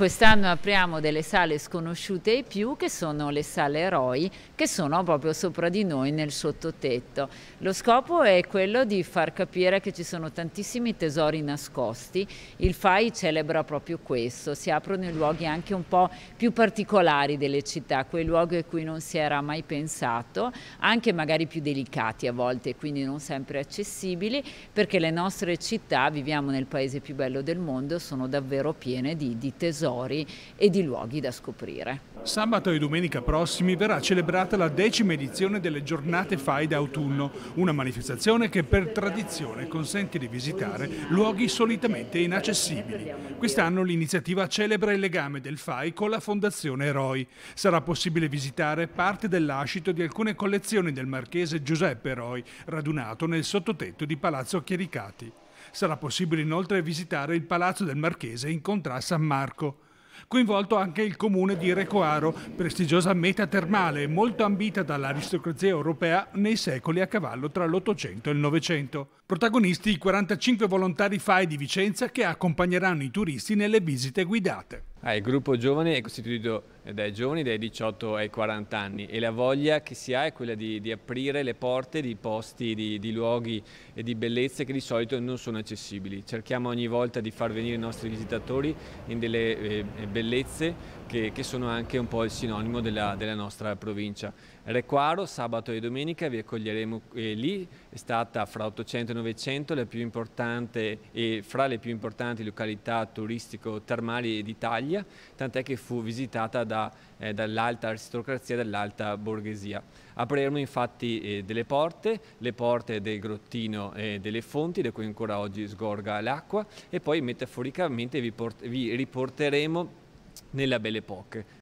quest'anno apriamo delle sale sconosciute e più che sono le sale eroi che sono proprio sopra di noi nel sottotetto. Lo scopo è quello di far capire che ci sono tantissimi tesori nascosti, il FAI celebra proprio questo, si aprono i luoghi anche un po' più particolari delle città, quei luoghi a cui non si era mai pensato, anche magari più delicati a volte, quindi non sempre accessibili, perché le nostre città, viviamo nel paese più bello del mondo, sono davvero piene di, di tesori territori e di luoghi da scoprire. Sabato e domenica prossimi verrà celebrata la decima edizione delle giornate FAI d'autunno, una manifestazione che per tradizione consente di visitare luoghi solitamente inaccessibili. Quest'anno l'iniziativa celebra il legame del FAI con la Fondazione Eroi. Sarà possibile visitare parte dell'ascito di alcune collezioni del marchese Giuseppe Eroi, radunato nel sottotetto di Palazzo Chiericati. Sarà possibile inoltre visitare il Palazzo del Marchese in contrada San Marco. Coinvolto anche il comune di Recoaro, prestigiosa meta termale molto ambita dall'aristocrazia europea nei secoli a cavallo tra l'Ottocento e il Novecento. Protagonisti i 45 volontari FAI di Vicenza che accompagneranno i turisti nelle visite guidate. Ah, il gruppo giovane è costituito eh, dai giovani dai 18 ai 40 anni e la voglia che si ha è quella di, di aprire le porte di posti, di, di, luoghi e di bellezze che di solito non sono accessibili. Cerchiamo ogni volta di far venire i nostri visitatori in delle eh, bellezze che, che, sono anche un po' il sinonimo della, della nostra provincia. Requaro, sabato e domenica vi accoglieremo eh, lì, è stata fra 800 e 900 la più importante e fra le più importanti località turistico-termali d'Italia, tant'è che fu visitata da dall'alta, eh, dall'alta aristocrazia, dall'alta borghesia. Aprirono infatti eh, delle porte, le porte del grottino e eh, delle fonti, da cui ancora oggi sgorga l'acqua, e poi metaforicamente vi, vi riporteremo nella Belle Époque,